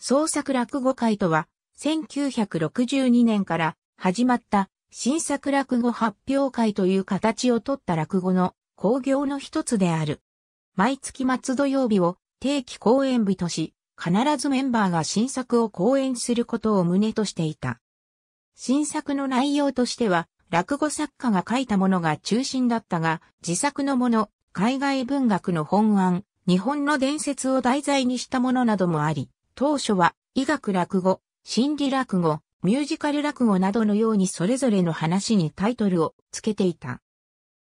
創作落語会とは、1962年から始まった新作落語発表会という形をとった落語の興行の一つである。毎月末土曜日を定期公演日とし、必ずメンバーが新作を公演することを旨としていた。新作の内容としては、落語作家が書いたものが中心だったが、自作のもの、海外文学の本案、日本の伝説を題材にしたものなどもあり、当初は医学落語、心理落語、ミュージカル落語などのようにそれぞれの話にタイトルをつけていた。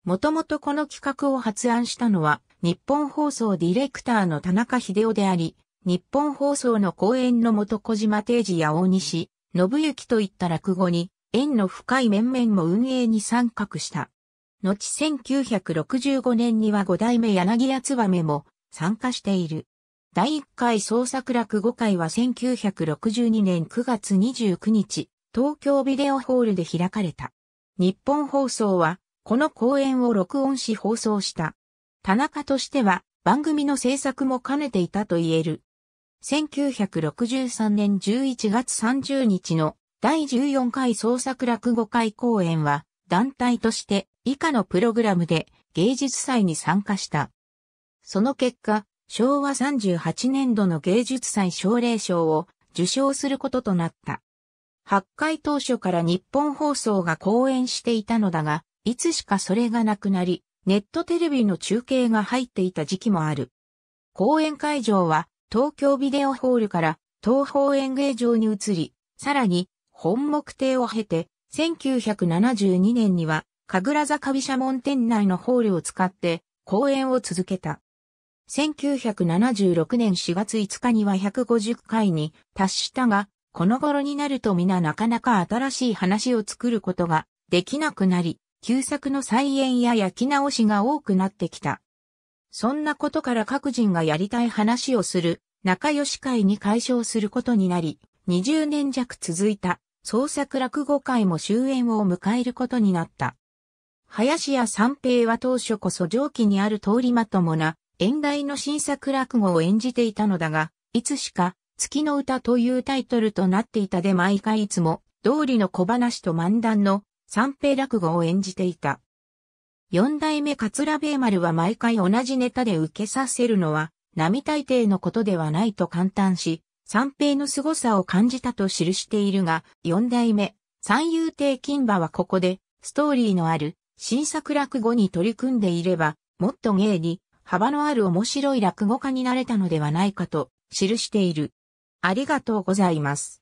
もともとこの企画を発案したのは、日本放送ディレクターの田中秀夫であり、日本放送の講演の元小島定治や大西、信之といった落語に、縁の深い面々も運営に参画した。後1965年には五代目柳ば燕も参加している。第1回創作落語会は1962年9月29日、東京ビデオホールで開かれた。日本放送は、この公演を録音し放送した。田中としては、番組の制作も兼ねていたと言える。1963年11月30日の第14回創作落語会公演は、団体として以下のプログラムで芸術祭に参加した。その結果、昭和38年度の芸術祭奨励賞を受賞することとなった。発回当初から日本放送が講演していたのだが、いつしかそれがなくなり、ネットテレビの中継が入っていた時期もある。講演会場は東京ビデオホールから東方演芸場に移り、さらに本木定を経て、1972年には神楽坂毘沙門店内のホールを使って講演を続けた。1976年4月5日には150回に達したが、この頃になると皆なかなか新しい話を作ることができなくなり、旧作の再演や焼き直しが多くなってきた。そんなことから各人がやりたい話をする仲良し会に解消することになり、20年弱続いた創作落語会も終演を迎えることになった。林家三平は当初こそ上記にある通りまともな演題の新作落語を演じていたのだが、いつしか、月の歌というタイトルとなっていたで毎回いつも、道理の小話と漫談の三平落語を演じていた。四代目桂米丸は毎回同じネタで受けさせるのは、並大抵のことではないと簡単し、三平の凄さを感じたと記しているが、四代目、三遊亭金馬はここで、ストーリーのある、新作落語に取り組んでいれば、もっと芸に、幅のある面白い落語家になれたのではないかと記している。ありがとうございます。